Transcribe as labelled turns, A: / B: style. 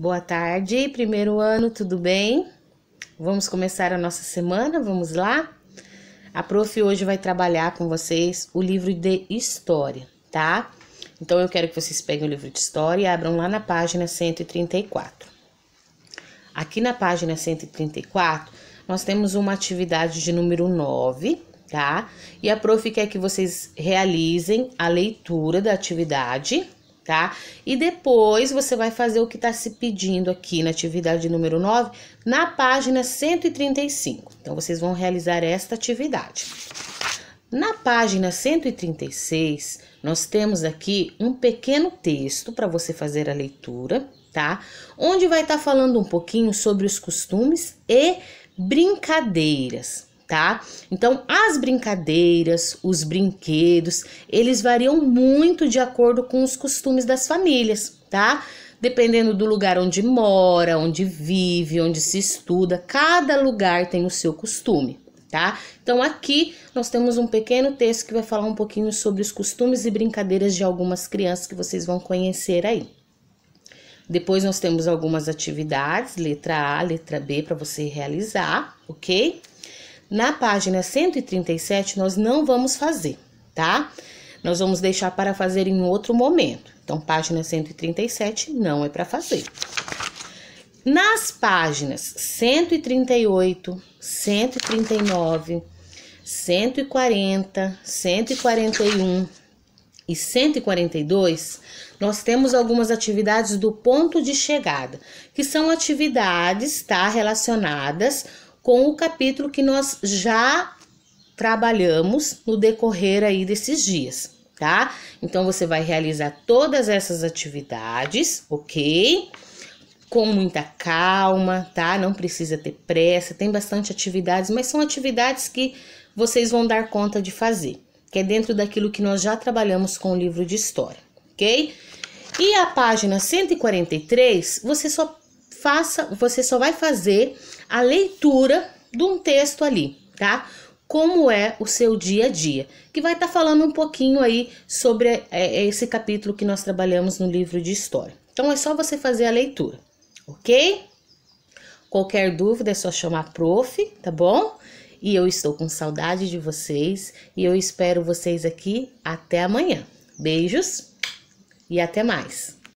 A: Boa tarde, primeiro ano, tudo bem? Vamos começar a nossa semana, vamos lá? A prof hoje vai trabalhar com vocês o livro de história, tá? Então eu quero que vocês peguem o livro de história e abram lá na página 134. Aqui na página 134, nós temos uma atividade de número 9, tá? E a prof quer que vocês realizem a leitura da atividade tá? E depois você vai fazer o que está se pedindo aqui na atividade número 9, na página 135. Então, vocês vão realizar esta atividade. Na página 136, nós temos aqui um pequeno texto para você fazer a leitura, tá? Onde vai estar tá falando um pouquinho sobre os costumes e brincadeiras, tá? Então, as brincadeiras, os brinquedos, eles variam muito de acordo com os costumes das famílias, tá? Dependendo do lugar onde mora, onde vive, onde se estuda, cada lugar tem o seu costume, tá? Então, aqui nós temos um pequeno texto que vai falar um pouquinho sobre os costumes e brincadeiras de algumas crianças que vocês vão conhecer aí. Depois nós temos algumas atividades, letra A, letra B, para você realizar, ok? Na página 137, nós não vamos fazer, tá? Nós vamos deixar para fazer em outro momento. Então, página 137 não é para fazer. Nas páginas 138, 139, 140, 141 e 142, nós temos algumas atividades do ponto de chegada, que são atividades tá, relacionadas com o capítulo que nós já trabalhamos no decorrer aí desses dias, tá? Então você vai realizar todas essas atividades, ok? Com muita calma, tá? Não precisa ter pressa, tem bastante atividades, mas são atividades que vocês vão dar conta de fazer, que é dentro daquilo que nós já trabalhamos com o livro de história, ok? E a página 143, você só faça, você só vai fazer a leitura de um texto ali, tá? Como é o seu dia a dia, que vai estar tá falando um pouquinho aí sobre é, é, esse capítulo que nós trabalhamos no livro de história. Então é só você fazer a leitura, ok? Qualquer dúvida é só chamar prof, tá bom? E eu estou com saudade de vocês e eu espero vocês aqui até amanhã. Beijos e até mais.